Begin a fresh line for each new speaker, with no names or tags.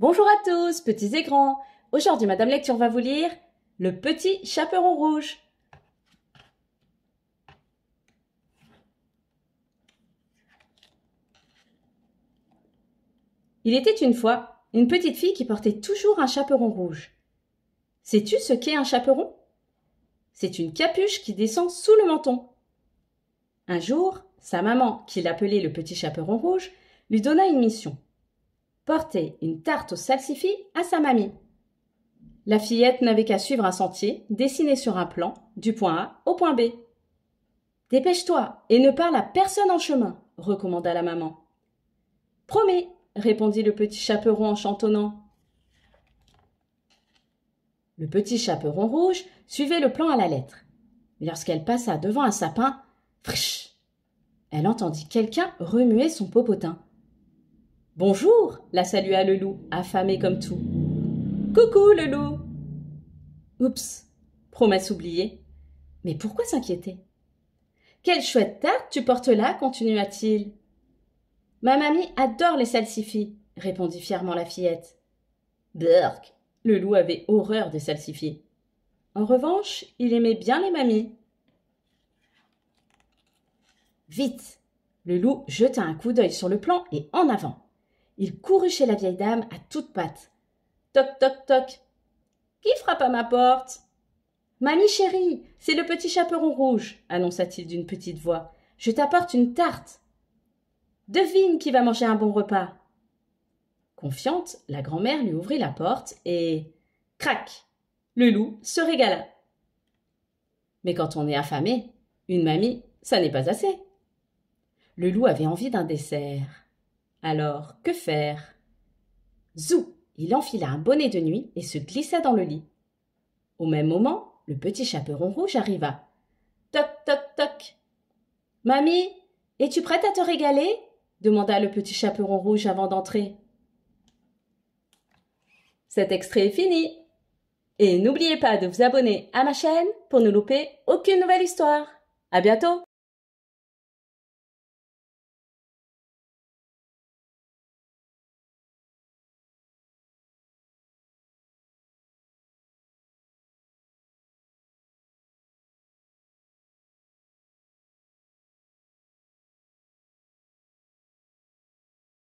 Bonjour à tous, petits et grands. Aujourd'hui, Madame Lecture va vous lire Le Petit Chaperon Rouge. Il était une fois une petite fille qui portait toujours un chaperon rouge. Sais-tu ce qu'est un chaperon C'est une capuche qui descend sous le menton. Un jour, sa maman, qui l'appelait le petit chaperon rouge, lui donna une mission porter une tarte au salsifis à sa mamie. La fillette n'avait qu'à suivre un sentier dessiné sur un plan du point A au point B. Dépêche-toi et ne parle à personne en chemin, recommanda la maman. Promets, répondit le petit chaperon en chantonnant. Le petit chaperon rouge suivait le plan à la lettre. Lorsqu'elle passa devant un sapin, frich, elle entendit quelqu'un remuer son popotin. Bonjour, la salua le loup, affamé comme tout. Coucou le loup Oups, promesse oubliée. Mais pourquoi s'inquiéter Quelle chouette tarte tu portes là continua-t-il. Ma mamie adore les salsifis, répondit fièrement la fillette. Burk Le loup avait horreur des salsifis. En revanche, il aimait bien les mamies. Vite Le loup jeta un coup d'œil sur le plan et en avant. Il courut chez la vieille dame à toutes pattes. Toc, toc, toc. Qui frappe à ma porte Mamie chérie, c'est le petit chaperon rouge, annonça-t-il d'une petite voix. Je t'apporte une tarte. Devine qui va manger un bon repas. Confiante, la grand-mère lui ouvrit la porte et. Crac Le loup se régala. Mais quand on est affamé, une mamie, ça n'est pas assez. Le loup avait envie d'un dessert. Alors, que faire Zou Il enfila un bonnet de nuit et se glissa dans le lit. Au même moment, le petit chaperon rouge arriva. Toc, toc, toc Mamie, es-tu prête à te régaler demanda le petit chaperon rouge avant d'entrer. Cet extrait est fini. Et n'oubliez pas de vous abonner à ma chaîne pour ne louper aucune nouvelle histoire. À bientôt!